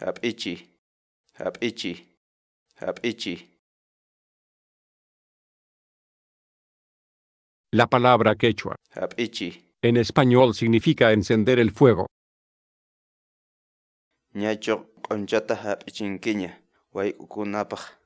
hap'ichi, hap'ichi, hap'ichi. La palabra quechua hap'ichi en español significa encender el fuego. ñachoq q'unchata hap'ichinkiña wayk'ukunapaq